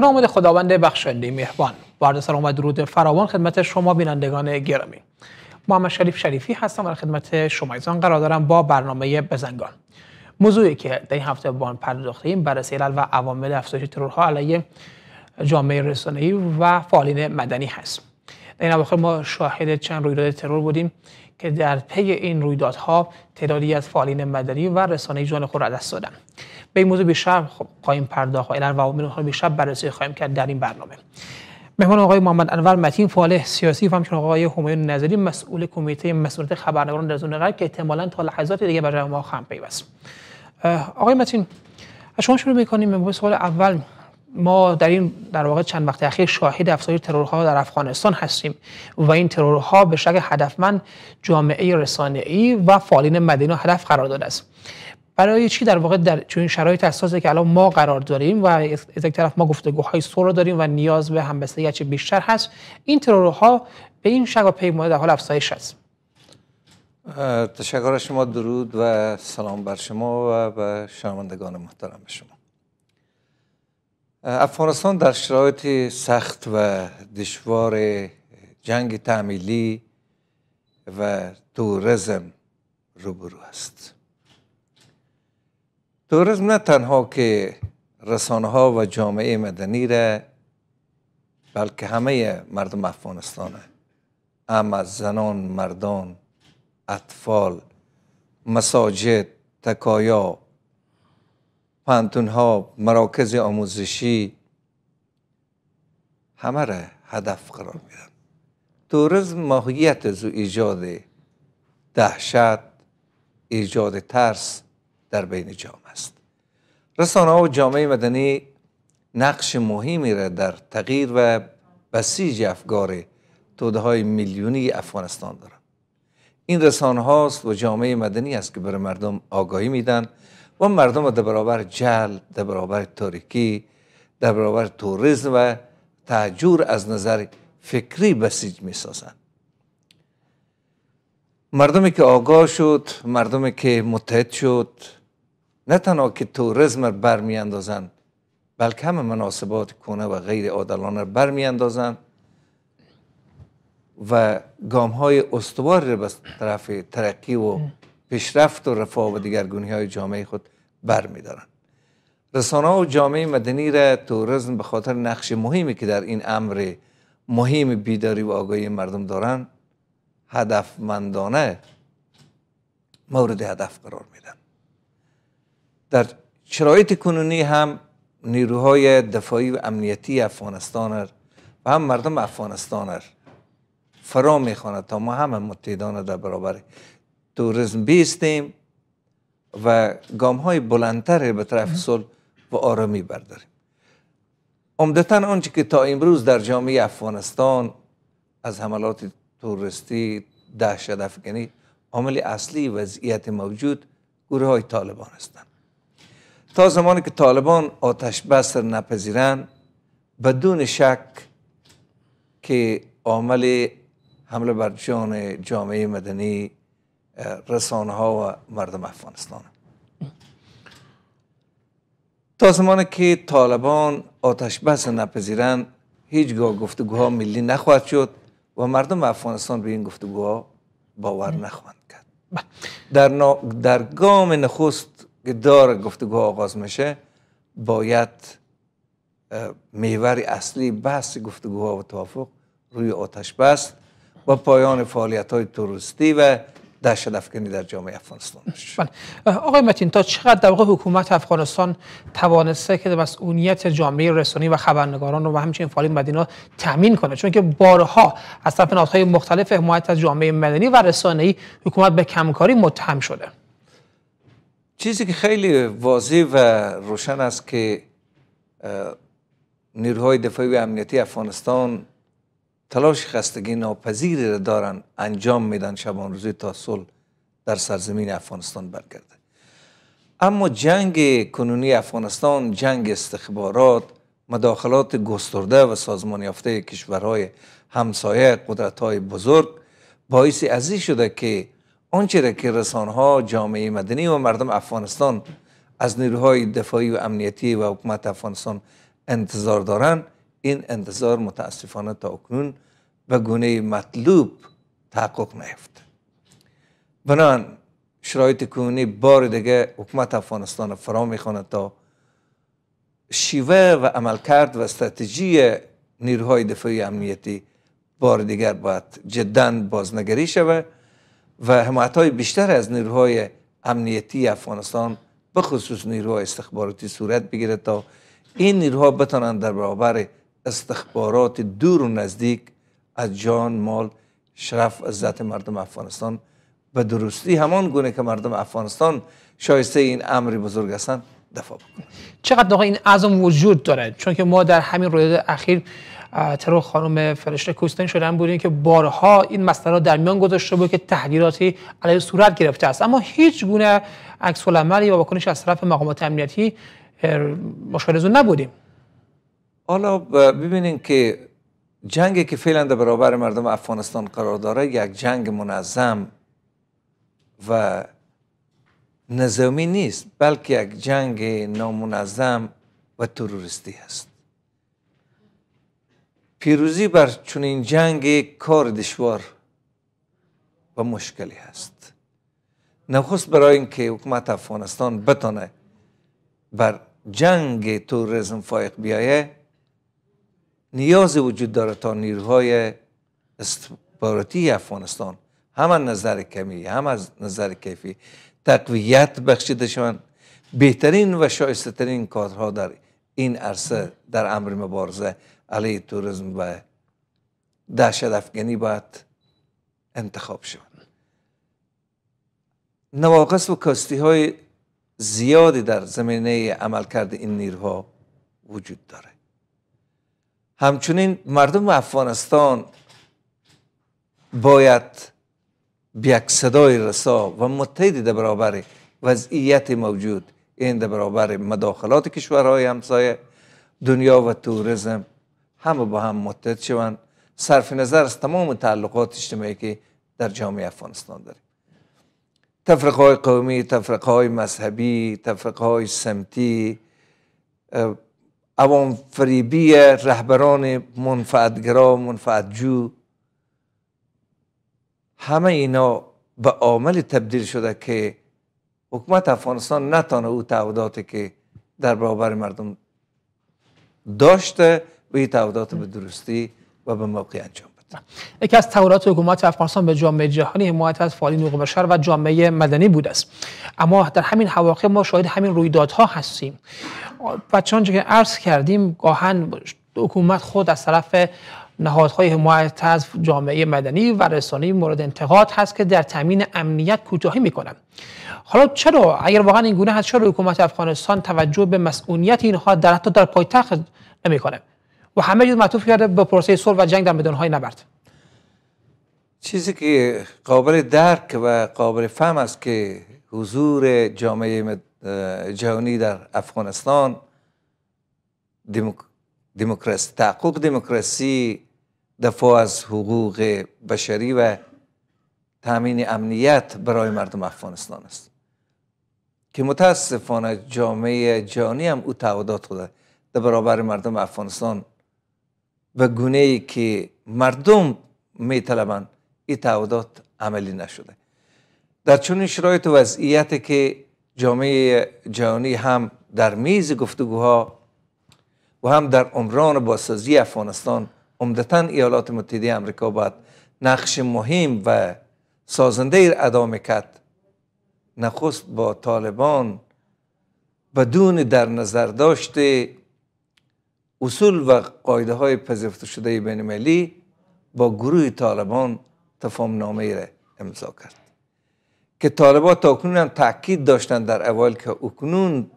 برنامه نام خداوند بخشنده مهربان با عرض سلام و درود فراوان خدمت شما بینندگان گرامی محمد شریف شریفی هستم و خدمت شما ایزان قرار دارم با برنامه بزنگان موضوعی که در این هفته با آن پرداختیم بررسی علل و عوامل افزایش ترورها علیه جامعه رسانه‌ای و فعالین مدنی هست در این اواخر ما شاهد چند رویداد ترور بودیم که در پی این رویدادها تعدادی از فعالین مدنی و رسانه جان خود را دست دادن به این موضوع بیشتر خب خواهیم پرداخت و علل و عوامل بیشتر بررسی خواهیم کرد در این برنامه مهمان آقای محمد انور متین فعال سیاسی و همچنین آقای همایون نظری مسئول کمیته مسئولیت خبرنگاران در زون غرب که احتمالا تا لحظات دیگه برای ما خواهم پیوست آقای متین شما شروع میکنیم به سوال اول ما در این در واقع چند وقت اخیر شاهد افزایش ترورها در افغانستان هستیم و این ترورها به شکل هدفمند جامعه رسانه‌ای و فعالین مدنی هدف قرار داده است برای چی در واقع در چنین شرایط اساسی که الان ما قرار داریم و از یک طرف ما گفتگوهای سر داریم و نیاز به همبستگی چه بیشتر هست این ترورها به این شکل پیمانه در حال افزایش است تشکر شما درود و سلام بر شما و به شنوندگان محترم شما افغانستان در شرایط سخت و دشوار جنگ تعمیلی و تورزم روبرو است تورزم نه تنها که رسانه ها و جامعه مدنی را بلکه همه مردم افغانستان هم زنان مردان اطفال مساجد تکایا پانتون ها مراکز آموزشی همه را هدف قرار میدن توریسم ماهیت از ایجاد دهشت ایجاد ترس در بین جامعه است رسانه و جامعه مدنی نقش مهمی را در تغییر و بسیج افکار توده های میلیونی افغانستان دارند این رسانه هاست و جامعه مدنی است که بر مردم آگاهی میدن و مردم در برابر جل در برابر تاریکی در برابر توریزم و تعجور از نظر فکری بسیج می سازند مردمی که آگاه شد مردمی که متحد شد نه تنها که توریزم را برمی اندازند بلکه همه مناسبات کنه و غیر عادلانه را برمی اندازند و گام های استوار را به طرف ترقی و پیشرفت و رفاه و دیگرگونی های جامعه خود بر میدارن. رسانه و جامعه مدنی را تورزن به خاطر نقش مهمی که در این امر مهم بیداری و آگاهی مردم دارند مندانه مورد هدف قرار میدن در شرایط کنونی هم نیروهای دفاعی و امنیتی افغانستان و هم مردم افغانستان فرا میخواند تا ما همه متحدانه در برابر توریسم بیستیم و گام های بلندتر به طرف صلح و آرامی برداریم عمدتا آنچه که تا امروز در جامعه افغانستان از حملات توریستی دهشت افغانی عامل اصلی وضعیت موجود گروه های طالبان هستند تا زمانی که طالبان آتش بسر نپذیرند بدون شک که عامل حمله بر جان جامعه مدنی رسانه ها و مردم افغانستان تا زمانی که طالبان آتش بس نپذیرند هیچگاه گفتگوها ملی نخواهد شد و مردم افغانستان به این گفتگوها باور نخواهند کرد بله. در, در گام نخست که دار گفتگوها آغاز میشه باید میوری اصلی بحث گفتگوها و توافق روی آتش بس و پایان فعالیت های و دهشت افغانی در جامعه افغانستان بله. آقای متین تا چقدر در حکومت افغانستان توانسته که مسئولیت جامعه رسانی و خبرنگاران رو و همچنین فعالین مدینا تامین کنه چون که بارها از طرف نهادهای مختلف حمایت از جامعه مدنی و رسانه‌ای حکومت به کمکاری متهم شده چیزی که خیلی واضح و روشن است که نیروهای دفاعی و امنیتی افغانستان تلاش خستگی ناپذیری را دارن انجام میدن شبان روزی تا صلح در سرزمین افغانستان برگرده اما جنگ کنونی افغانستان جنگ استخبارات مداخلات گسترده و سازمان یافته کشورهای همسایه قدرت‌های بزرگ باعث ازی شده که آنچه را که رسانها جامعه مدنی و مردم افغانستان از نیروهای دفاعی و امنیتی و حکومت افغانستان انتظار دارند این انتظار متاسفانه تا اکنون به گونه مطلوب تحقق نیفت بنان شرایط کنونی بار دیگه حکومت افغانستان فرا میخواند تا شیوه و عملکرد و استراتژی نیروهای دفاعی امنیتی بار دیگر باید جدا بازنگری شود و حمایت های بیشتر از نیروهای امنیتی افغانستان به خصوص نیروهای استخباراتی صورت بگیره تا این نیروها بتانند در برابر استخبارات دور و نزدیک از جان مال شرف عزت مردم افغانستان به درستی همان گونه که مردم افغانستان شایسته این امر بزرگ هستند دفاع بکنه چقدر این عزم وجود دارد چون که ما در همین رویداد اخیر ترو خانم فرشته کوستن شدن بودیم که بارها این مسئله را در میان گذاشته بود که تحریراتی علیه صورت گرفته است اما هیچ گونه عکس العمل یا واکنش از طرف مقامات امنیتی مشاهده نبودیم حالا ببینین که جنگی که فعلا در برابر مردم افغانستان قرار داره یک جنگ منظم و نظامی نیست بلکه یک جنگ نامنظم و تروریستی است پیروزی بر چنین جنگ کار دشوار و مشکلی هست نخست برای اینکه حکومت افغانستان بتانه بر جنگ تروریسم فایق بیایه نیاز وجود داره تا نیروهای استخباراتی افغانستان هم از نظر کمی هم از نظر کیفی تقویت بخشیده شوند بهترین و شایسته ترین کادرها در این عرصه در امر مبارزه علیه توریسم و دهشت افغانی باید انتخاب شود نواقص و کاستی های زیادی در زمینه عملکرد این نیروها وجود دارد همچنین مردم افغانستان باید بیک صدای رسا و متحد در برابر وضعیت موجود این در برابر مداخلات کشورهای همسایه دنیا و توریزم همه با هم متحد شوند صرف نظر از تمام تعلقات اجتماعی که در جامعه افغانستان داریم تفرقه های قومی، تفرقه های مذهبی، تفرقه های سمتی عوام فریبی رهبران منفعتگرا منفعتجو همه اینا به عامل تبدیل شده که حکومت افغانستان نتانه او تعهداتی که در برابر مردم داشته و این تعهدات به درستی و به موقع انجام یکی از تورات حکومت افغانستان به جامعه جهانی حمایت از فعالین حقوق بشر و جامعه مدنی بود است اما در همین حواقع ما شاهد همین رویدادها هستیم و چون که عرض کردیم گاهن حکومت خود از طرف نهادهای حمایت از جامعه مدنی و رسانه مورد انتقاد هست که در تامین امنیت کوتاهی میکنند حالا چرا اگر واقعا این گونه هست چرا حکومت افغانستان توجه به مسئولیت اینها در حتی در پایتخت نمیکنه و همه چیز معطوف کرده به پروسه صلح و جنگ در های نبرد چیزی که قابل درک و قابل فهم است که حضور جامعه جهانی در افغانستان دموکراسی تحقق دموکراسی دفاع از حقوق بشری و تامین امنیت برای مردم افغانستان است که متاسفانه جامعه جهانی هم او تعهدات خود در برابر مردم افغانستان به گونه ای که مردم می طلبند این تعهدات عملی نشده در این شرایط و وضعیتی که جامعه جهانی هم در میز گفتگوها و هم در عمران باسازی افغانستان عمدتا ایالات متحده امریکا باید نقش مهم و سازنده ایر ادا میکرد نخست با طالبان بدون در نظر داشته اصول و قایده های پذیرفته شده بین ملی با گروه طالبان تفاهم نامه را امضا کرد که طالبان تاکنون هم تاکید داشتند در اول که اکنون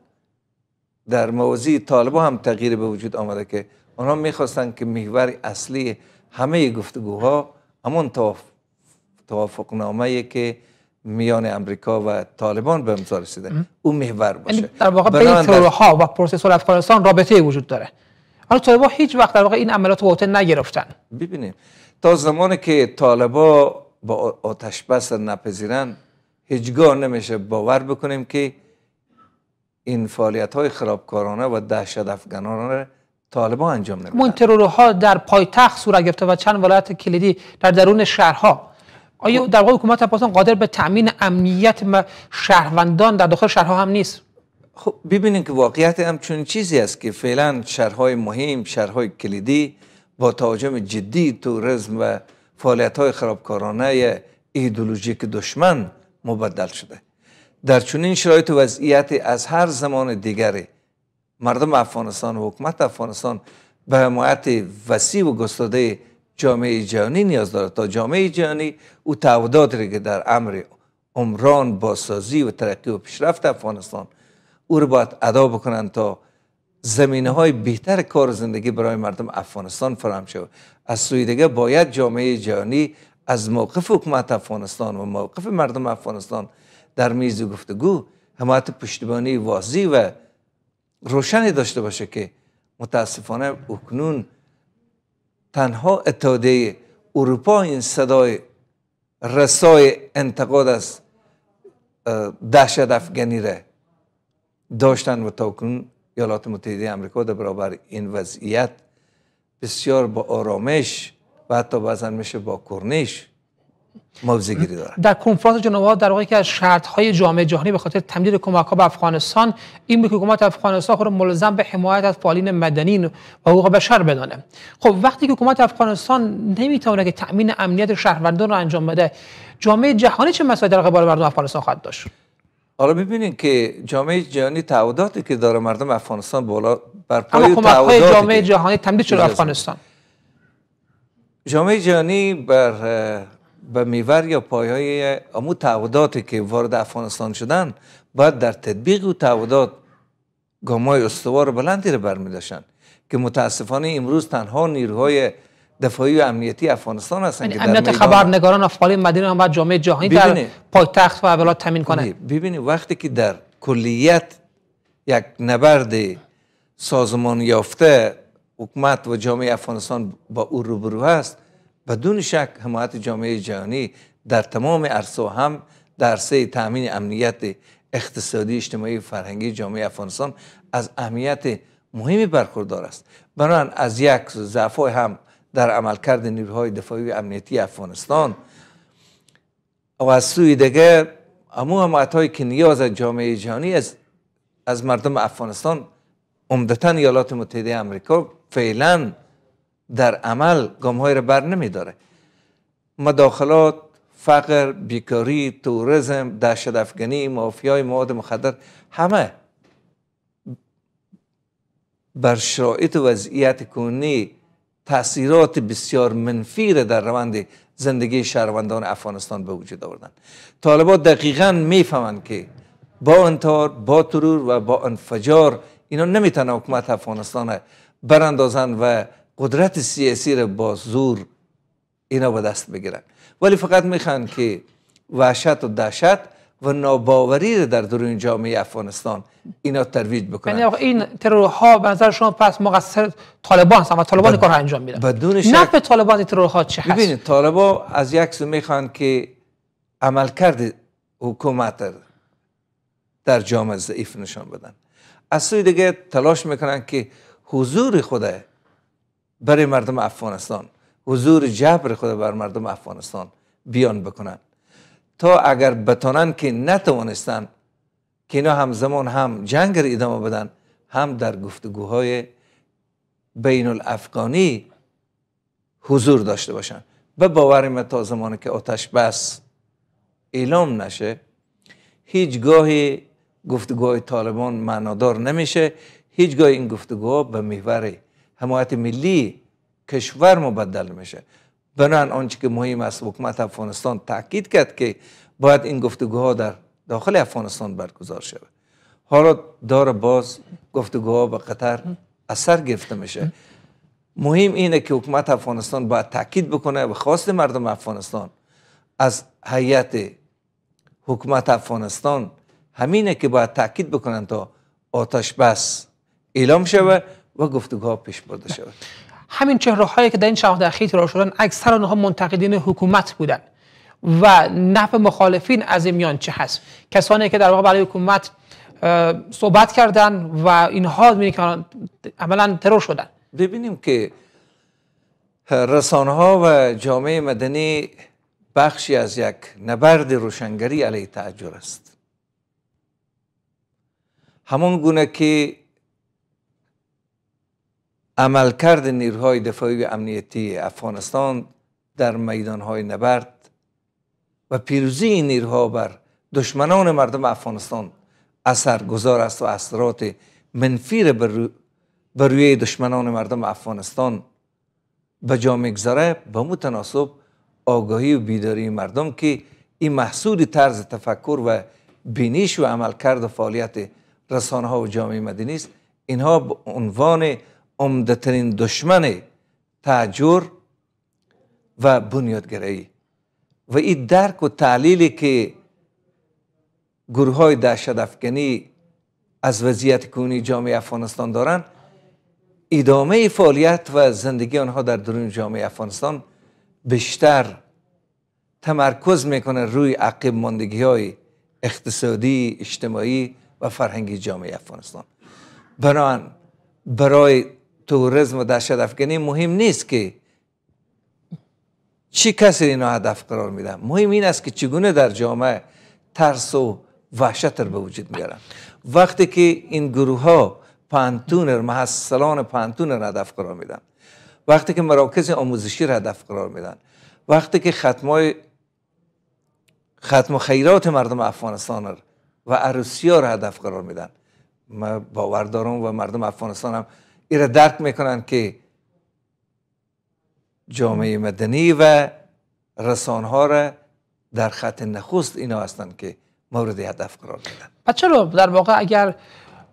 در موازی طالبان هم تغییر به وجود آمده که آنها میخواستند که محور اصلی همه گفتگوها همون توافق که میان امریکا و طالبان به امضا رسیده او محور باشه یعنی در واقع بین ها و پروسس افغانستان رابطه وجود داره حالا طالبا هیچ وقت در واقع این عملات واوته نگرفتن ببینیم تا زمانی که طالبا با آتش بس نپذیرن هیچگاه نمیشه باور بکنیم که این فعالیت های خرابکارانه و دهشت افغانانه طالبا انجام نمیدن من ترورها در پایتخت صورت گرفته و چند ولایت کلیدی در درون شهرها آیا خب. در واقع حکومت پاکستان قادر به تامین امنیت شهروندان در داخل شهرها هم نیست خب ببینید که واقعیت هم چون چیزی است که فعلا شهرهای مهم شهرهای کلیدی با تهاجم جدی توریسم و فعالیت های خرابکارانه ایدولوژیک دشمن مبدل شده در چنین شرایط و وضعیت از هر زمان دیگری مردم افغانستان و حکومت افغانستان به حمایت وسیع و گستاده جامعه جهانی نیاز دارد تا جامعه جهانی او تعهداتی که در امر عمران باسازی و ترقی و پیشرفت افغانستان او رو باید ادا بکنن تا زمینه های بهتر کار زندگی برای مردم افغانستان فراهم شود از سوی دیگه باید جامعه جهانی از موقف حکومت افغانستان و موقف مردم افغانستان در میز گفتگو حمایت پشتیبانی واضی و روشنی داشته باشه که متاسفانه اکنون تنها اتحادیه اروپا این صدای رسای انتقاد از دهشت افغانی داشتن و تاکنون ایالات متحده آمریکا در برابر این وضعیت بسیار با آرامش و حتی بعضا میشه با کرنش موضع گیری داره در کنفرانس جنوا در واقعی که از شرط های جامعه جهانی به خاطر تمدید کمک ها به افغانستان این بود که حکومت افغانستان خود ملزم به حمایت از فعالین مدنی و حقوق بشر بدانه خب وقتی که حکومت افغانستان نمیتونه که تامین امنیت شهروندان رو انجام بده جامعه جهانی چه مسائلی در قبال مردم افغانستان خواهد داشت حالا آره، ببینید که جامعه جهانی تعهداتی که داره مردم افغانستان بالا بر پای خب، تعهدات جامعه جهانی تمدید شده افغانستان جامعه جهانی بر به میور یا پایهای امو تعهداتی که وارد افغانستان شدن باید در تطبیق و تعهدات گامای استوار بلندی رو برمی که متاسفانه امروز تنها نیروهای دفاعی و امنیتی افغانستان هستن یعنی که امنیت خبرنگاران افغانی مدینه هم جامعه جهانی در پایتخت و اولاد تامین کنه ببینی وقتی که در کلیت یک نبرد سازمان یافته حکومت و جامعه افغانستان با او روبرو هست بدون شک حمایت جامعه جهانی در تمام عرصه هم در سه تامین امنیت اقتصادی اجتماعی فرهنگی جامعه افغانستان از اهمیت مهمی برخوردار است بنابراین از یک ضعفای هم در عملکرد نیروهای دفاعی و امنیتی افغانستان و از سوی دیگر امو که نیاز جامعه جهانی از, از مردم افغانستان عمدتا ایالات متحده امریکا فعلا در عمل گام های را بر نمی داره مداخلات فقر بیکاری توریسم دهشت افغانی مافیای مواد مخدر همه بر شرایط وضعیت کنی تاثیرات بسیار منفی در روند زندگی شهروندان افغانستان به وجود آوردن طالبان دقیقا میفهمند که با انتار با ترور و با انفجار اینا نمیتونن حکومت افغانستان را براندازن و قدرت سیاسی را با زور اینا به دست بگیرن ولی فقط میخوان که وحشت و دهشت و ناباوری رو در درون جامعه افغانستان اینا ترویج بکنن یعنی این ترورها به نظر شما پس مقصر طالبان هستن و طالبان بله. کار انجام میدن بدون شک به طالبان این ترورها چه هست ببینید طالبان از یک سو میخوان که عملکرد حکومت در جامعه ضعیف نشان بدن از سوی دیگه تلاش میکنن که حضور خوده برای مردم افغانستان حضور جبر خود بر مردم افغانستان بیان بکنن تا اگر بتانن که نتوانستن که اینا همزمان هم جنگ را ادامه بدن هم در گفتگوهای بین الافغانی حضور داشته باشن به باوریم تا زمانی که آتش بس اعلام نشه هیچگاهی گفتگوهای طالبان معنادار نمیشه هیچگاه این گفتگوها به محور حمایت ملی کشور مبدل میشه بنان آنچه که مهم است حکومت افغانستان تاکید کرد که باید این گفتگوها در داخل افغانستان برگزار شود حالا داره باز گفتگوها به قطر اثر گرفته میشه مهم اینه که حکومت افغانستان باید تاکید بکنه و خواست مردم افغانستان از هیئت حکومت افغانستان همینه که باید تاکید بکنن تا آتش بس اعلام شود و گفتگوها پیش برده شود همین چهره هایی که در این شهر در خیلی شدن اکثر آنها منتقدین حکومت بودند و نفع مخالفین از این میان چه هست کسانی که در واقع برای حکومت صحبت کردن و اینها میبینید که عملا ترور شدن ببینیم که رسانه ها و جامعه مدنی بخشی از یک نبرد روشنگری علیه تعجر است همون گونه که عملکرد نیروهای دفاعی و امنیتی افغانستان در میدانهای نبرد و پیروزی این نیروها بر دشمنان مردم افغانستان اثرگذار است و اثرات منفی بر, روی دشمنان مردم افغانستان به جامعه میگذاره به متناسب آگاهی و بیداری مردم که این محصول طرز تفکر و بینیش و عملکرد و فعالیت رسانه ها و جامعه مدنی است اینها به عنوان عمدترین دشمن تاجور و بنیادگرایی و این درک و تعلیلی که گروه های دهشت افغانی از وضعیت کونی جامعه افغانستان دارند ادامه فعالیت و زندگی آنها در درون جامعه افغانستان بیشتر تمرکز میکنه روی عقب ماندگی های اقتصادی، اجتماعی و فرهنگی جامعه افغانستان بنابراین برای توریسم و دهشت افغانی مهم نیست که چی کسی اینو هدف قرار میدن مهم این است که چگونه در جامعه ترس و وحشت به وجود میارن وقتی که این گروه ها پانتونر محصلان پانتونر هدف قرار میدن وقتی که مراکز آموزشی را هدف قرار میدن وقتی که ختمای ختم خیرات مردم افغانستان و عروسی ها را هدف قرار میدن من باور و مردم افغانستان هم ایره درک میکنن که جامعه مدنی و رسانه ها را در خط نخست اینا هستند که مورد هدف قرار دادن پس چرا در واقع اگر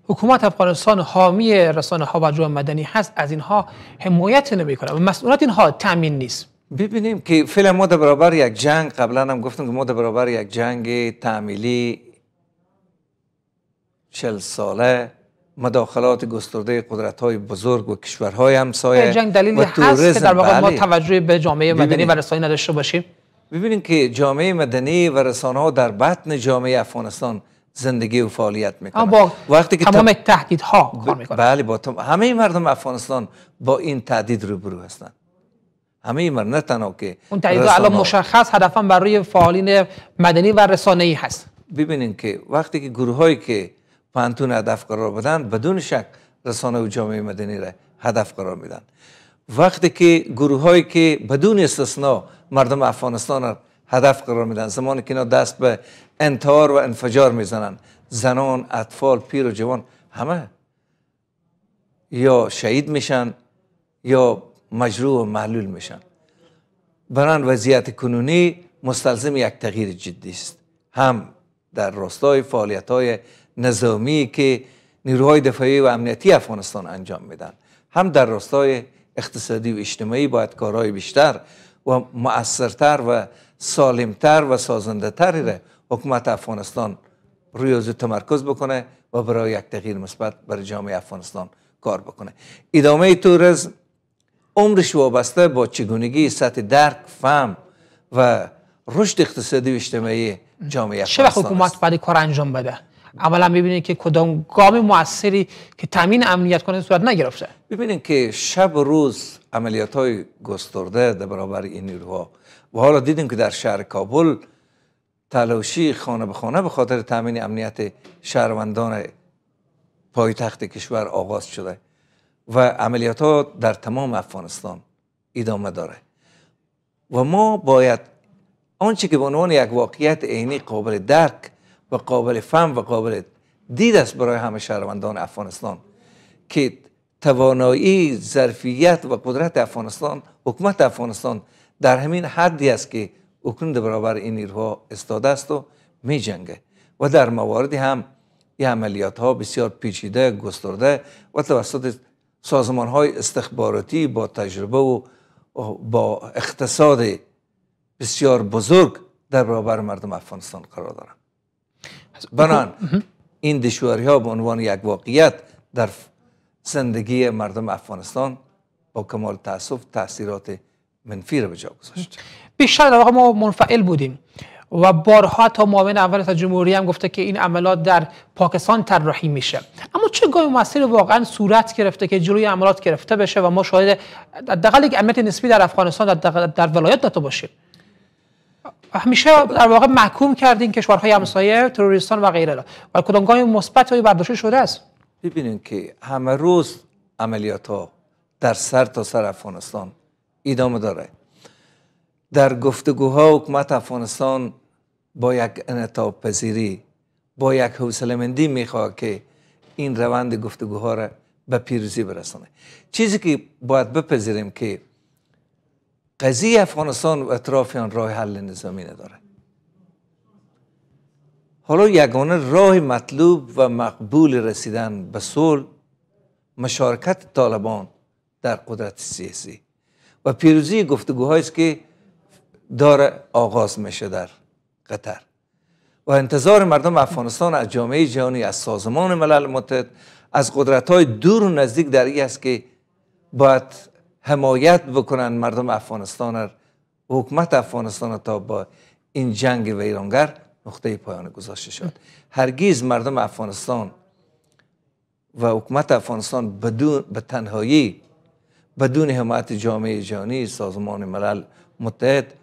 حکومت افغانستان حامی رسانه ها و جامعه مدنی هست از اینها حمایت کنه. و مسئولیت اینها تامین نیست ببینیم که فعلا ما در برابر یک جنگ قبلا هم گفتم که ما در برابر یک جنگ تعمیلی چل ساله مداخلات گسترده قدرت های بزرگ و کشورهای همسایه جنگ دلیلی هست که در واقع ما بله. توجه به جامعه مدنی و رسانه نداشته باشیم ببینید که جامعه مدنی و رسانه ها در بطن جامعه افغانستان زندگی و فعالیت میکنه وقتی که تمام تهدید تهدیدها کار میکنه بله با تم... همه مردم افغانستان با این تهدید روبرو هستند همه مردم نه تنها که اون تهدید الان مشخص هدفم برای فعالین مدنی و رسانه هست ببینید که وقتی که گروه که پانتون هدف قرار بدن بدون شک رسانه و جامعه مدنی را هدف قرار میدن وقتی که گروه هایی که بدون استثنا مردم افغانستان را هدف قرار میدن زمانی که اینا دست به انتحار و انفجار میزنن زنان اطفال پیر و جوان همه یا شهید میشن یا مجروع و معلول میشن بران وضعیت کنونی مستلزم یک تغییر جدی است هم در راستای فعالیت های نظامی که نیروهای دفاعی و امنیتی افغانستان انجام میدن هم در راستای اقتصادی و اجتماعی باید کارهای بیشتر و مؤثرتر و سالمتر و سازنده تری حکومت افغانستان روی از تمرکز بکنه و برای یک تغییر مثبت برای جامعه افغانستان کار بکنه ادامه تورز عمرش وابسته با چگونگی سطح درک فهم و رشد اقتصادی و اجتماعی جامعه افغانستان چه حکومت برای کار انجام بده عملا ببینید که کدام گام موثری که تامین امنیت کنه صورت نگرفته ببینید که شب و روز عملیات های گسترده در برابر این نیروها و حالا دیدیم که در شهر کابل تلاشی خانه به خانه به خاطر تامین امنیت شهروندان پایتخت کشور آغاز شده و عملیات ها در تمام افغانستان ادامه داره و ما باید آنچه که به عنوان یک واقعیت عینی قابل درک و قابل فهم و قابل دید است برای همه شهروندان افغانستان که توانایی ظرفیت و قدرت افغانستان حکومت افغانستان در همین حدی است که اکنون برابر این نیروها استاده است و می جنگه و در مواردی هم این عملیات ها بسیار پیچیده گسترده و توسط سازمان های استخباراتی با تجربه و با اقتصاد بسیار بزرگ در برابر مردم افغانستان قرار دارد بنان این دشواری ها به عنوان یک واقعیت در زندگی مردم افغانستان با کمال تاسف تاثیرات منفی را به جا گذاشت بیشتر در واقع ما منفعل بودیم و بارها تا معاون اول تا جمهوری هم گفته که این عملات در پاکستان طراحی میشه اما چه گاهی مسیر واقعا صورت گرفته که جلوی عملات گرفته بشه و ما شاهد حداقل یک امنیت نسبی در افغانستان در, در ولایت داده باشیم همیشه در واقع محکوم کردین کشورهای همسایه تروریستان و غیره و کدامگاه مثبت های برداشته شده است ببینیم که همه روز عملیات ها در سر تا سر افغانستان ادامه داره در گفتگوها حکومت افغانستان با یک انتاب پذیری با یک حوصله مندی میخواه که این روند گفتگوها را به پیروزی برسانه چیزی که باید بپذیریم که قضیه افغانستان و اطرافیان راه حل نظامی نداره حالا یگانه راه مطلوب و مقبول رسیدن به صلح مشارکت طالبان در قدرت سیاسی و پیروزی گفتگوهایی است که داره آغاز میشه در قطر و انتظار مردم افغانستان از جامعه جهانی از سازمان ملل متحد از قدرت دور و نزدیک در این است که باید حمایت بکنن مردم افغانستان را و حکومت افغانستان تا با این جنگ ویرانگر نقطه پایان گذاشته شد هرگیز مردم افغانستان و حکومت افغانستان بدون به تنهایی بدون حمایت جامعه جهانی سازمان ملل متحد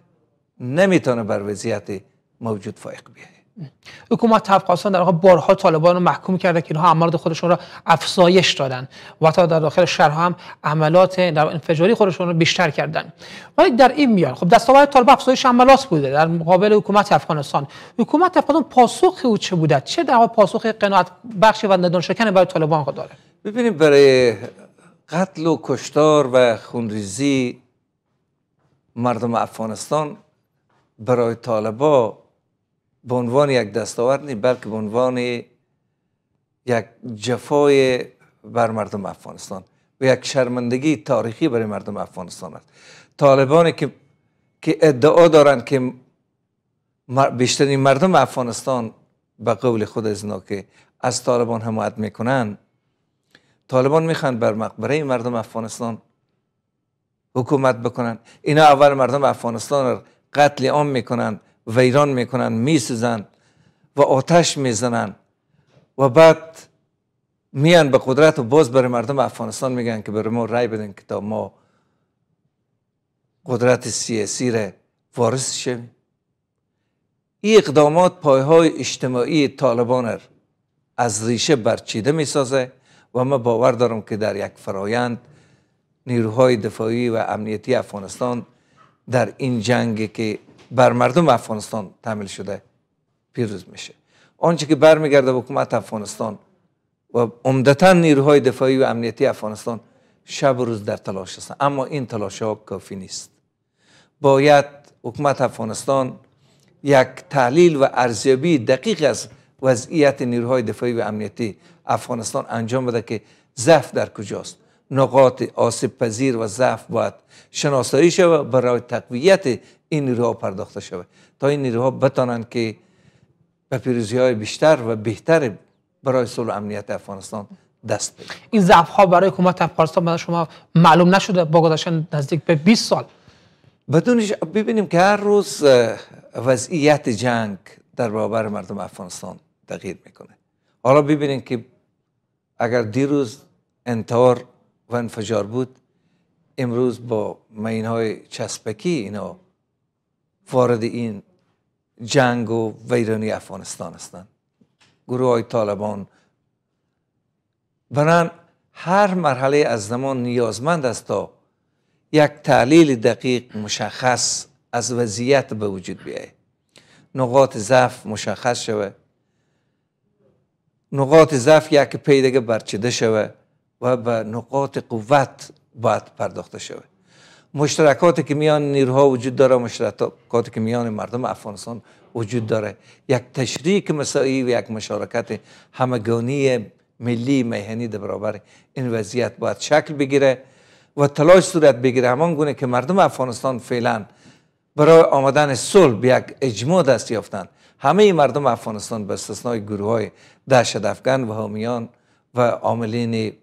نمیتونه بر وضعیت موجود فائق بیاید حکومت افغانستان در واقع بارها طالبان رو محکوم کرده که اینها عملات خودشون را افزایش دادن و تا در داخل شهرها هم عملات در انفجاری خودشون رو بیشتر کردن ولی در این میان خب دستاورد طالب افزایش عملات بوده در مقابل حکومت افغانستان حکومت افغانستان پاسخ او چه بوده چه در واقع پاسخ قناعت بخشی و ندان برای طالبان خود داره ببینیم برای قتل و کشتار و خونریزی مردم افغانستان برای طالبان به عنوان یک دستاورد نیست بلکه به عنوان یک جفای بر مردم افغانستان و یک شرمندگی تاریخی برای مردم افغانستان است طالبانی که که ادعا دارند که بیشترین مردم افغانستان به قول خود از که از طالبان حمایت میکنند طالبان میخوان بر مقبره مردم افغانستان حکومت بکنند اینا اول مردم افغانستان را قتل عام میکنند ویران میکنن میسوزن و آتش میزنن و بعد میان به قدرت و باز برای مردم افغانستان میگن که برای ما رای بدن که تا ما قدرت سیاسی را وارث شویم این اقدامات پایهای اجتماعی طالبان را از ریشه برچیده میسازه و ما باور دارم که در یک فرایند نیروهای دفاعی و امنیتی افغانستان در این جنگ که بر مردم افغانستان تعمیل شده پیروز میشه آنچه که برمیگرده به حکومت افغانستان و عمدتا نیروهای دفاعی و امنیتی افغانستان شب و روز در تلاش هستند اما این تلاش ها کافی نیست باید حکومت افغانستان یک تحلیل و ارزیابی دقیق از وضعیت نیروهای دفاعی و امنیتی افغانستان انجام بده که ضعف در کجاست نقاط آسیب پذیر و ضعف باید شناسایی شود برای تقویت این نیروها پرداخته شود تا این نیروها بتانند که به پیروزی های بیشتر و بهتر برای صلح امنیت افغانستان دست بید. این ضعف ها برای حکومت افغانستان برای شما معلوم نشده با نزدیک به 20 سال ببینیم که هر روز وضعیت جنگ در برابر مردم افغانستان تغییر میکنه حالا ببینیم که اگر دیروز انتار و انفجار بود امروز با مین های چسبکی اینا وارد این جنگ و ویرانی افغانستان هستند گروه های طالبان بران هر مرحله از زمان نیازمند است تا یک تحلیل دقیق مشخص از وضعیت به وجود بیاید نقاط ضعف مشخص شوه نقاط ضعف یک پیدگه برچیده شود و به نقاط قوت باید پرداخته شود مشترکاتی که میان نیروها وجود داره مشترکاتی که میان مردم افغانستان وجود داره یک تشریک مساعی و یک مشارکت همگانی ملی میهنی در برابر این وضعیت باید شکل بگیره و تلاش صورت بگیره همان گونه که مردم افغانستان فعلا برای آمدن صلح به یک اجماع دست یافتند همه مردم افغانستان به استثنای گروه های دهشت افغان و همیان و عاملین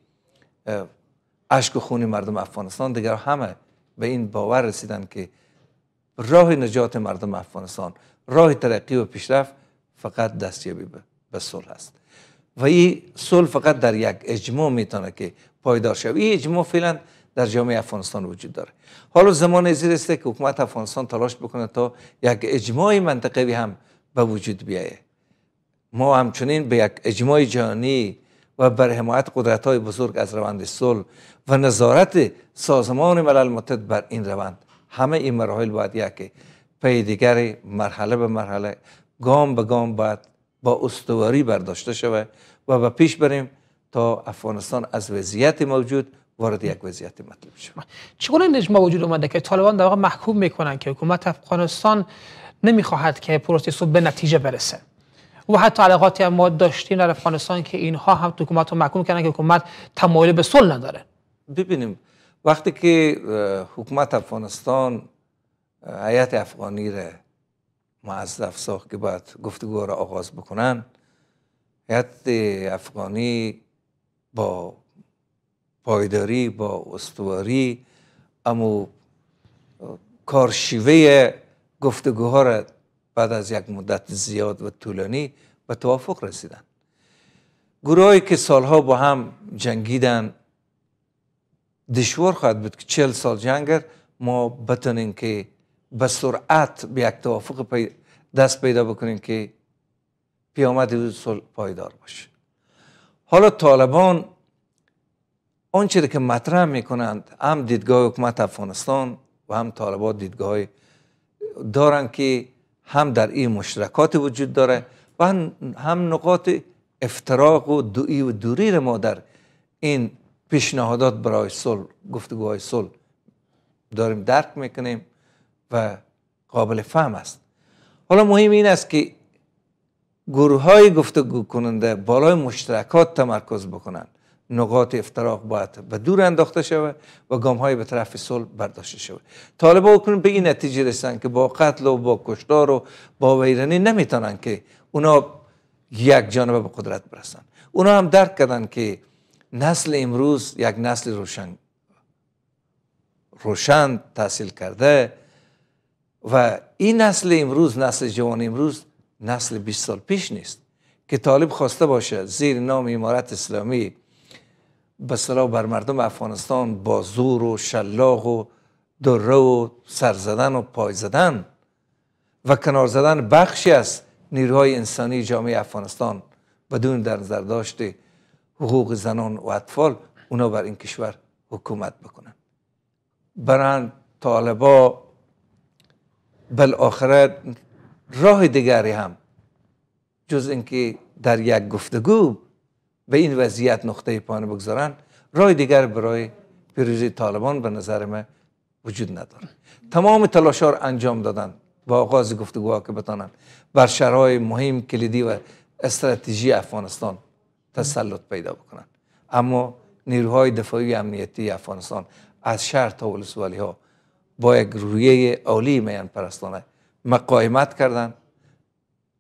اشک و خون مردم افغانستان دیگر همه به این باور رسیدن که راه نجات مردم افغانستان راه ترقی و پیشرفت فقط دستیابی به صلح است و این صلح فقط در یک اجماع میتونه که پایدار شود این اجماع فعلا در جامعه افغانستان وجود داره حالا زمان زیر است که حکومت افغانستان تلاش بکنه تا یک اجماع منطقوی هم به وجود بیایه ما همچنین به یک اجماع جهانی و بر حمایت قدرت های بزرگ از روند صلح و نظارت سازمان ملل متحد بر این روند همه این مراحل باید یک پی دیگر مرحله به مرحله گام به گام باید با استواری برداشته شود و به پیش بریم تا افغانستان از وضعیت موجود وارد یک وضعیت مطلوب شود چگونه این اجماع وجود اومده که طالبان در واقع محکوم میکنن که حکومت افغانستان نمیخواهد که پروسه به نتیجه برسه و حتی علاقاتی هم ما داشتیم در افغانستان که اینها هم حکومت رو محکوم کردن که حکومت تمایل به صلح نداره ببینیم وقتی که حکومت افغانستان هیئت افغانی را معذف ساخت که باید گفتگو را آغاز بکنن هیئت افغانی با پایداری با استواری اما کارشیوه گفتگوها را بعد از یک مدت زیاد و طولانی به توافق رسیدن. گروهی که سالها با هم جنگیدن دشوار خواهد بود که چل سال جنگر ما بتونیم که به سرعت به یک توافق دست پیدا بکنیم که پیامد صلح پایدار باشه حالا طالبان آنچه که مطرح میکنند هم دیدگاه حکومت افغانستان و هم طالبان دیدگاه دارند که هم در این مشترکات وجود داره و هم نقاط افتراق و دویی و دوری ما در این پیشنهادات برای صلح گفتگوهای صلح داریم درک میکنیم و قابل فهم است حالا مهم این است که گروه های گفتگو کننده بالای مشترکات تمرکز بکنند نقاط افتراق باید به دور انداخته شود و گام های به طرف صلح برداشته شود طالب ها به این نتیجه رسند که با قتل و با کشتار و با ویرانی نمیتونند که اونا یک جانبه به قدرت برسند اونا هم درک کردن که نسل امروز یک نسل روشن روشن تحصیل کرده و این نسل امروز نسل جوان امروز نسل 20 سال پیش نیست که طالب خواسته باشه زیر نام امارت اسلامی به بر مردم افغانستان با زور و شلاق و دره و سر زدن و پای زدن و کنار زدن بخشی از نیروهای انسانی جامعه افغانستان بدون در نظر داشت حقوق زنان و اطفال اونا بر این کشور حکومت بکنن برند طالبا بالاخره راه دیگری هم جز اینکه در یک گفتگو به این وضعیت نقطه پایان بگذارن رای دیگر برای پیروزی طالبان به نظر من وجود نداره تمام تلاشار انجام دادن با آغاز گفتگوها که بتانن بر شرای مهم کلیدی و استراتژی افغانستان تسلط پیدا بکنن اما نیروهای دفاعی امنیتی افغانستان از شهر تا ولسوالی ها با یک رویه عالی میان پرستانه مقایمت کردند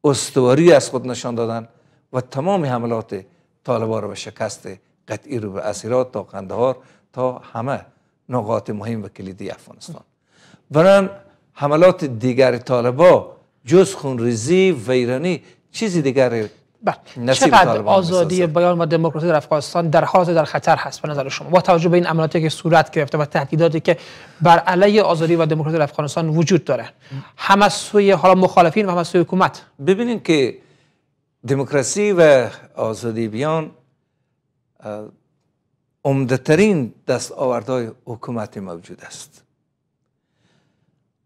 استواری از خود نشان دادن و تمام حملات طالبان رو به شکست قطعی رو به اسیرات تا قندهار تا همه نقاط مهم و کلیدی افغانستان بران حملات دیگر طالبا جز خونریزی و ایرانی چیزی دیگر بله. چقدر آزادی بیان و دموکراسی در افغانستان در حالت در خطر هست به نظر شما با توجه به این عملیاتی که صورت گرفته و تهدیداتی که بر علیه آزادی و دموکراسی در افغانستان وجود داره هم از سوی حالا مخالفین و هم از سوی حکومت ببینید که دموکراسی و آزادی بیان عمدهترین دستاوردهای حکومت موجود است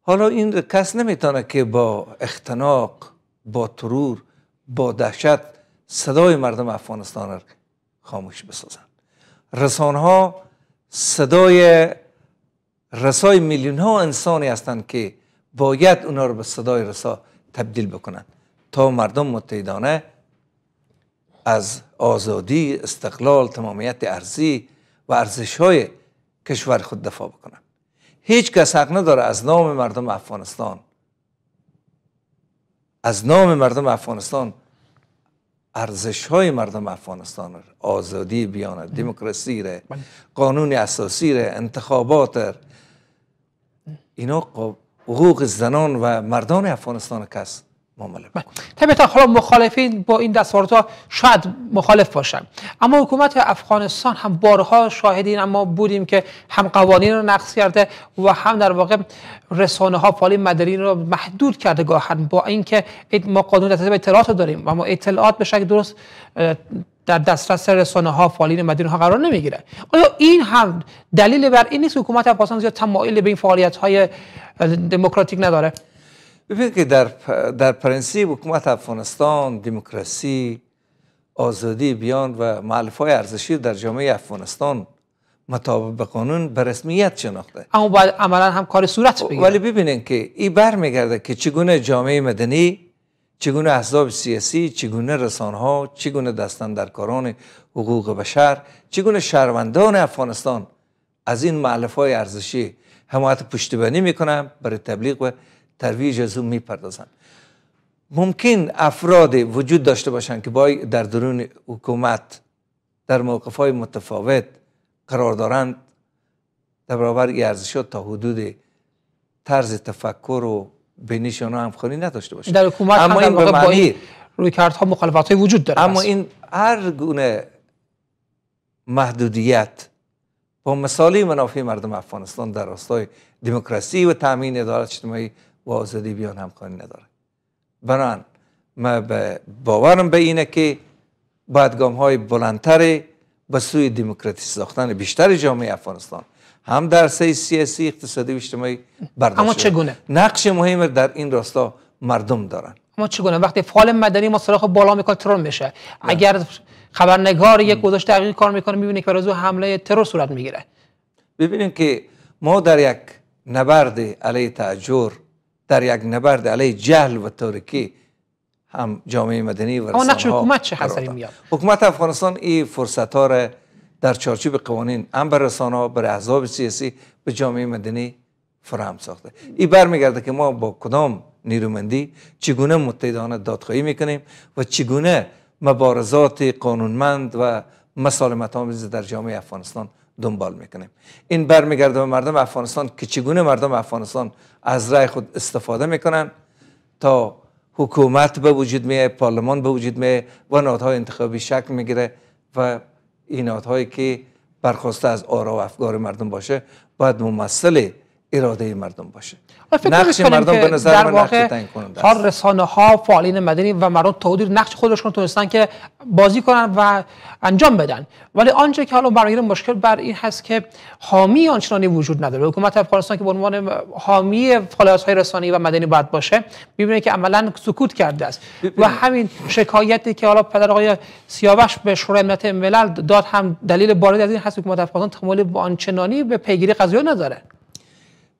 حالا این کس نمیتونه که با اختناق با ترور با دهشت صدای مردم افغانستان را خاموش بسازند رسانه ها صدای رسای میلیون ها انسانی هستند که باید اونا رو به صدای رسا تبدیل بکنند تا مردم متحدانه از آزادی استقلال تمامیت ارزی و ارزش های کشور خود دفاع بکنن هیچ کس حق نداره از نام مردم افغانستان از نام مردم افغانستان ارزش های مردم افغانستان آزادی بیان دموکراسی ره قانون اساسی ره انتخابات را اینا حقوق زنان و مردان افغانستان کس معامله طبیعتا حالا مخالفین با این ها شاید مخالف باشن اما حکومت افغانستان هم بارها شاهدین اما بودیم که هم قوانین رو نقض کرده و هم در واقع رسانه ها فالی مدرین رو محدود کرده گاهن با اینکه ما قانون دسترسی به اطلاعات رو داریم اما اطلاعات به شکل درست در دسترس رسانه ها فعالین مدین ها قرار نمیگیره آیا این هم دلیل بر این نیست حکومت افغانستان زیاد تمایل به این فعالیت های دموکراتیک نداره ببینید که در, در پرنسیب حکومت افغانستان دموکراسی آزادی بیان و معلف های ارزشی در جامعه افغانستان مطابق به قانون به رسمیت شناخته اما باید عملا هم کار صورت بگیره ولی ببینین که این میگرده که چگونه جامعه مدنی چگونه احزاب سیاسی چگونه رسانه ها چگونه دستندرکاران حقوق بشر چگونه شهروندان افغانستان از این معلف های ارزشی حمایت پشتیبانی میکنن برای تبلیغ و ترویج از میپردازند ممکن افراد وجود داشته باشند که با در درون حکومت در موقف های متفاوت قرار دارند در برابر ارزشات تا حدود طرز تفکر و بینش آنها همخوانی نداشته باشند در حکومت اما این معنی روی ها مخالفت های وجود داره اما این هر گونه محدودیت با مثالی منافع مردم افغانستان در راستای دموکراسی و تامین ادارت اجتماعی و آزادی بیان همخوانی نداره بران من باورم به اینه که باید گام های بلندتر به سوی دموکراسی ساختن بیشتر جامعه افغانستان هم در سه سیاسی اقتصادی و اجتماعی اما چگونه نقش مهم در این راستا مردم دارن اما چگونه وقتی فعال مدنی ما سراغ بالا میکنه ترور میشه اگر خبرنگار یک گزارش دقیق کار میکنه میبینه که برازو حمله ترور صورت میگیره ببینیم که ما در یک نبرد علیه تاجر در یک نبرد علیه جهل و تاریکی هم جامعه مدنی و رسانه نقش حکومت چه حسری میاد حکومت افغانستان این فرصت ها را در چارچوب قوانین هم بر رسانه بر احزاب سیاسی به جامعه مدنی فراهم ساخته این برمیگرده که ما با کدام نیرومندی چگونه متحدانه دادخواهی میکنیم و چگونه مبارزات قانونمند و مسالمت آمیز در جامعه افغانستان دنبال میکنیم این برمیگرده به مردم افغانستان که چگونه مردم افغانستان از رای خود استفاده میکنن تا حکومت به وجود میه پارلمان به وجود میه و نهادهای انتخابی شکل میگیره و این نهادهایی که برخواسته از آرا و افکار مردم باشه باید ممثل اراده مردم باشه نقش مردم به نظر من نقش تنگ کننده هر رسانه ها فعالین مدنی و مردم تا نقش خودشون تونستن که بازی کنن و انجام بدن ولی آنچه که حالا برای مشکل بر این هست که حامی آنچنانی وجود نداره حکومت افغانستان که به عنوان حامی فعالیت های رسانه‌ای و مدنی باید باشه میبینه که عملا سکوت کرده است و همین شکایتی که حالا پدر آقای سیاوش به شورای امنیت ملل داد هم دلیل بارد از این هست حکومت افغانستان تمایل آنچنانی به پیگیری قضیه نداره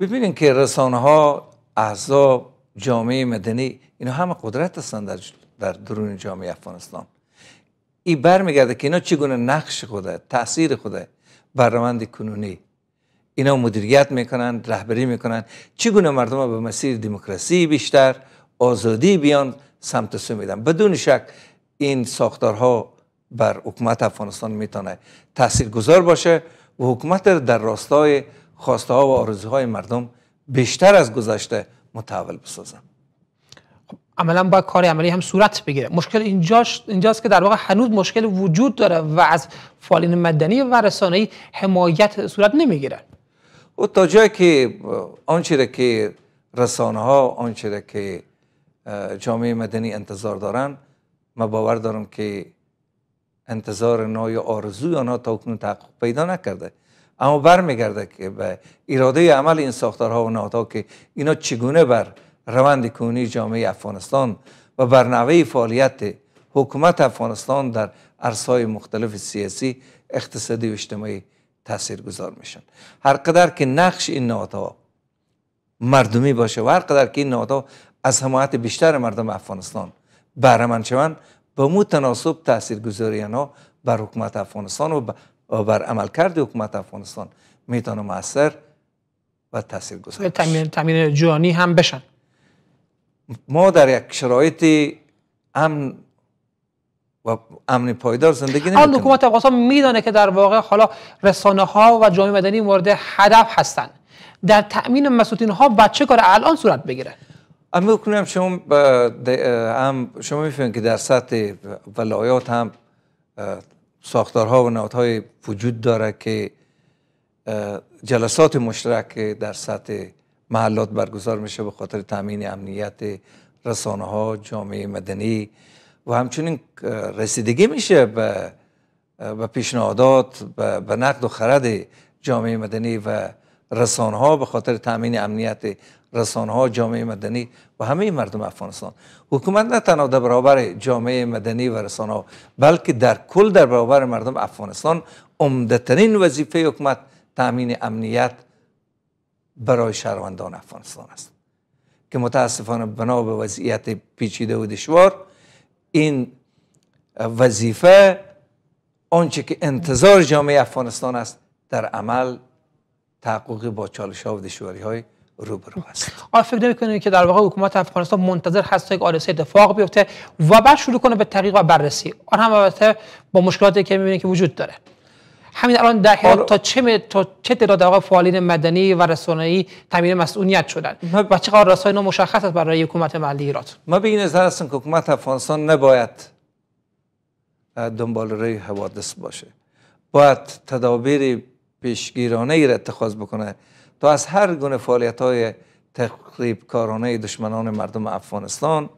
ببینین که رسانه ها احزاب جامعه مدنی اینا همه قدرت هستن در, درون جامعه افغانستان ای برمیگرده که اینا چگونه نقش خوده تاثیر خوده روند کنونی اینا مدیریت میکنن رهبری میکنن چگونه مردم به مسیر دموکراسی بیشتر آزادی بیان سمت سو میدن بدون شک این ساختارها بر حکومت افغانستان میتونه تاثیرگذار گذار باشه و حکومت در راستای خواسته ها و آرزوهای مردم بیشتر از گذشته متحول بسازم خب، عملا با کار عملی هم صورت بگیره مشکل اینجاست اینجاست که در واقع هنوز مشکل وجود داره و از فالین مدنی و رسانه‌ای حمایت صورت نمیگیره او تا جایی که آنچه که رسانه ها آنچه که جامعه مدنی انتظار دارن ما باور دارم که انتظار نای آرزوی آنها تا اکنون تحقق پیدا نکرده اما برمیگرده که به اراده عمل این ساختارها و نهادها که اینا چگونه بر روند کنونی جامعه افغانستان و بر نوع فعالیت حکومت افغانستان در عرصه‌های مختلف سیاسی اقتصادی و اجتماعی تاثیرگذار گذار میشن هر قدر که نقش این نهادها مردمی باشه و هر قدر که این نهادها از حمایت بیشتر مردم افغانستان بهرهمند شوند به متناسب تناسب تاثیرگذاری آنها بر حکومت افغانستان و بر عملکرد حکومت افغانستان میتونه موثر و تاثیر گذار خب، تامین جانی هم بشن ما در یک شرایط امن و امن پایدار زندگی نمیکنیم حکومت افغانستان میدانه که در واقع حالا رسانه ها و جامعه مدنی مورد هدف هستند در تامین مسئولین ها بچه چه کار الان صورت بگیره اما شما هم شما میفهمید که در سطح ولایات هم ساختارها و نهادهای وجود داره که جلسات مشترک در سطح محلات برگزار میشه به خاطر تامین امنیت رسانه ها جامعه مدنی و همچنین رسیدگی میشه به به پیشنهادات به نقد و خرد جامعه مدنی و رسانه ها به خاطر تامین امنیت رسانه ها جامعه مدنی و همه مردم افغانستان حکومت نه تنها در برابر جامعه مدنی و رسانه ها بلکه در کل در برابر مردم افغانستان عمدهترین وظیفه حکومت تامین امنیت برای شهروندان افغانستان است که متاسفانه بنا به وضعیت پیچیده و دشوار این وظیفه آنچه که انتظار جامعه افغانستان است در عمل تحقق با چالش و دشواری های روبرو است آیا فکر نمی‌کنید که در واقع حکومت افغانستان منتظر هست یک آرسه اتفاق بیفته و بعد شروع کنه به تحقیق و بررسی آن هم البته با مشکلاتی که می‌بینید که وجود داره همین الان در آره. تا چه تا چه تعداد واقع فعالین مدنی و رسانه‌ای تامین مسئولیت شدن و چه قرار راستای مشخص است برای حکومت محلی ایران ما به این نظر هستیم که حکومت افغانستان نباید دنبال روی حوادث باشه باید تدابیر پیشگیرانه ای را اتخاذ بکنه تا از هر گونه فعالیت های تقریب کارانه دشمنان مردم افغانستان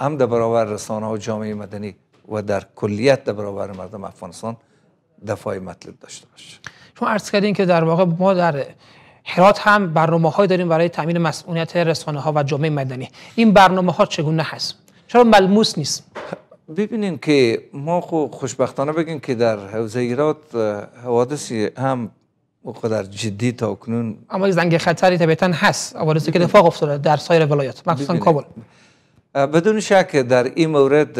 هم در برابر رسانه ها جامعه مدنی و در کلیت در برابر مردم افغانستان دفاع مطلب داشته باشه شما عرض کردین که در واقع ما در هرات هم برنامه های داریم برای تامین مسئولیت رسانه ها و جامعه مدنی این برنامه ها چگونه هست چرا ملموس نیست ببینین که ما خب خوشبختانه بگیم که در حوزه ایرات حوادثی هم و قدر جدی تا اکنون اما زنگ خطری طبیعتا هست اولیسی که اتفاق افتاده در سایر ولایات مخصوصا کابل بدون شک در این مورد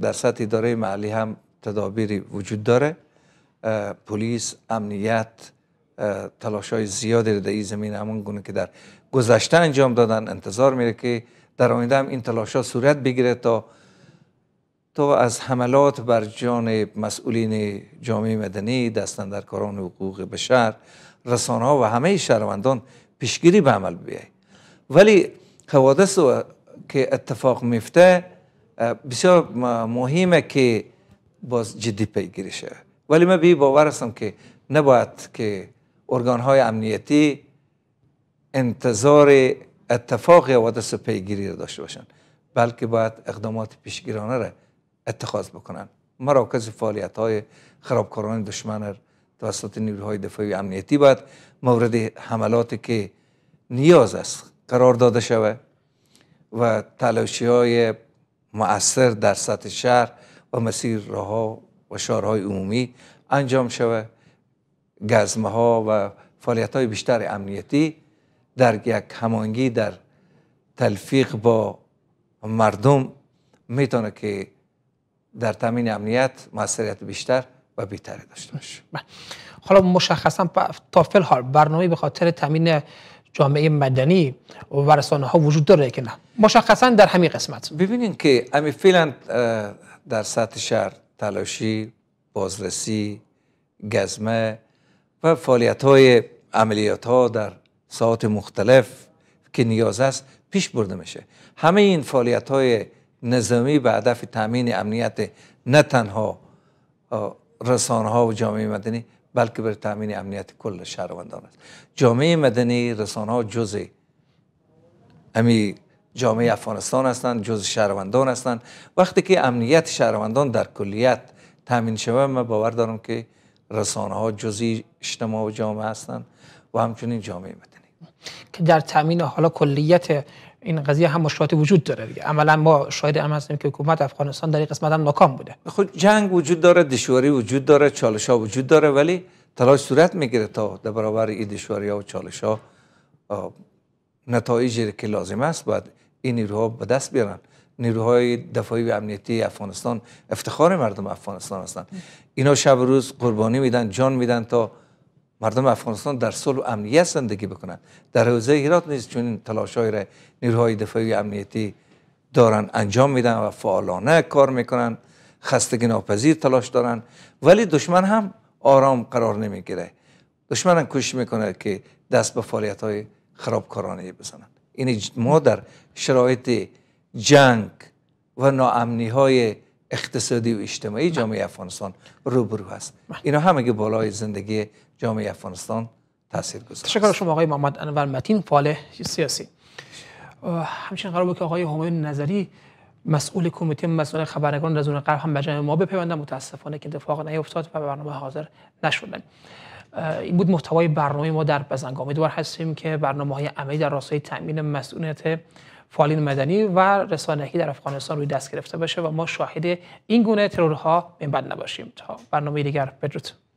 در سطح اداره محلی هم تدابیری وجود داره پلیس امنیت تلاش های زیادی در این زمین همون گونه که در گذشته انجام دادن انتظار میره که در آینده هم این تلاش ها صورت بگیره تا تا از حملات بر جان مسئولین جامعه مدنی دستندرکاران حقوق بشر رسانه ها و همه شهروندان پیشگیری به عمل بیای ولی حوادث که اتفاق میفته بسیار مهمه که باز جدی پیگیری شه. ولی من به باور هستم که نباید که ارگان های امنیتی انتظار اتفاق حوادث پیگیری داشته باشند بلکه باید اقدامات پیشگیرانه را اتخاذ بکنن مراکز فعالیت های خرابکاران دشمن توسط نیروهای دفاعی و امنیتی باید مورد حملاتی که نیاز است قرار داده شود و تلاشی های مؤثر در سطح شهر و مسیر راه و شارهای عمومی انجام شود گزمه ها و فعالیت های بیشتر امنیتی در یک همانگی در تلفیق با مردم میتونه که در تامین امنیت موثریت بیشتر و بیتری داشته باشه بله. حالا مشخصا تا برنامه به خاطر تامین جامعه مدنی و ورسانه ها وجود داره که نه مشخصا در همین قسمت ببینید که امی فعلا در سطح شهر تلاشی بازرسی گزمه و فعالیت های عملیات ها در ساعات مختلف که نیاز است پیش برده میشه همه این فعالیت های نظامی به هدف تامین امنیت نه تنها رسانه ها و جامعه مدنی بلکه بر تامین امنیت کل شهروندان است جامعه مدنی رسانه ها جزء امی جامعه افغانستان هستند جزء شهروندان هستند وقتی که امنیت شهروندان در کلیت تامین شود ما باور دارم که رسانه ها جزی اجتماع و جامعه هستند و همچنین جامعه مدنی که در تامین حالا کلیت این قضیه هم مشکلات وجود داره دیگه عملا ما شاهد هم هستیم که حکومت افغانستان در این قسمت هم ناکام بوده خب جنگ وجود داره دشواری وجود داره چالش ها وجود داره ولی تلاش صورت میگیره تا در برابر این دشواری ها و چالش ها نتایجی که لازم است باید این نیروها به دست بیارن نیروهای دفاعی و امنیتی افغانستان افتخار مردم افغانستان هستند اینا شب روز قربانی میدن جان میدن تا مردم افغانستان در سال و امنیت زندگی بکنند در حوزه هرات نیز چون این تلاش را نیروهای دفاعی امنیتی دارن انجام میدن و فعالانه کار میکنن خستگی ناپذیر تلاش دارن ولی دشمن هم آرام قرار نمیگیره دشمن هم کوشش میکنه که دست به فعالیت های خرابکارانه بزنن این یعنی ما در شرایط جنگ و ناامنی های اقتصادی و اجتماعی بله. جامعه افغانستان روبرو است بله. اینا همه بالای زندگی جامعه افغانستان تاثیر گذاشت. تشکر شما آقای محمد انور متین فعال سیاسی همچنین قرار بود که آقای همایون نظری مسئول کمیته مسئول خبرنگاران رزون غرب هم بجای ما بپیوندن متاسفانه که اتفاق نیفتاد و برنامه حاضر نشدن این بود محتوای برنامه ما در بزنگام هستیم که برنامه های عملی در راستای تامین مسئولیت فعالین مدنی و رسانه‌ای در افغانستان روی دست گرفته باشه و ما شاهد این گونه ترورها من نباشیم تا برنامه دیگر بدرود